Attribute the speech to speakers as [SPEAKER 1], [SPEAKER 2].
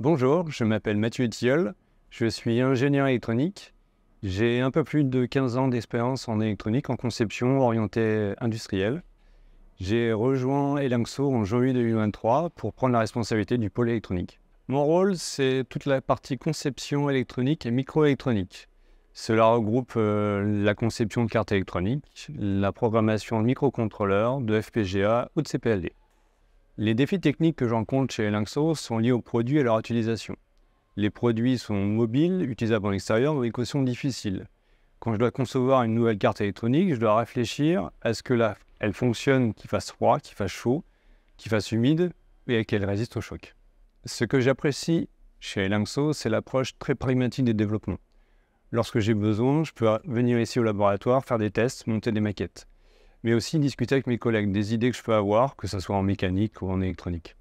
[SPEAKER 1] Bonjour, je m'appelle Mathieu Etiol, je suis ingénieur électronique. J'ai un peu plus de 15 ans d'expérience en électronique en conception orientée industrielle. J'ai rejoint Elangso en janvier 2023 pour prendre la responsabilité du pôle électronique. Mon rôle, c'est toute la partie conception électronique et microélectronique. Cela regroupe euh, la conception de cartes électroniques, la programmation de microcontrôleurs, de FPGA ou de CPLD. Les défis techniques que j'encontre chez Linkso sont liés aux produits et à leur utilisation. Les produits sont mobiles, utilisables en extérieur dans des conditions difficiles. Quand je dois concevoir une nouvelle carte électronique, je dois réfléchir à ce que la, elle fonctionne, qu'il fasse froid, qu'il fasse chaud, qu'il fasse humide et qu'elle résiste au choc. Ce que j'apprécie chez Linkso, c'est l'approche très pragmatique des développements. Lorsque j'ai besoin, je peux venir ici au laboratoire, faire des tests, monter des maquettes mais aussi discuter avec mes collègues des idées que je peux avoir, que ce soit en mécanique ou en électronique.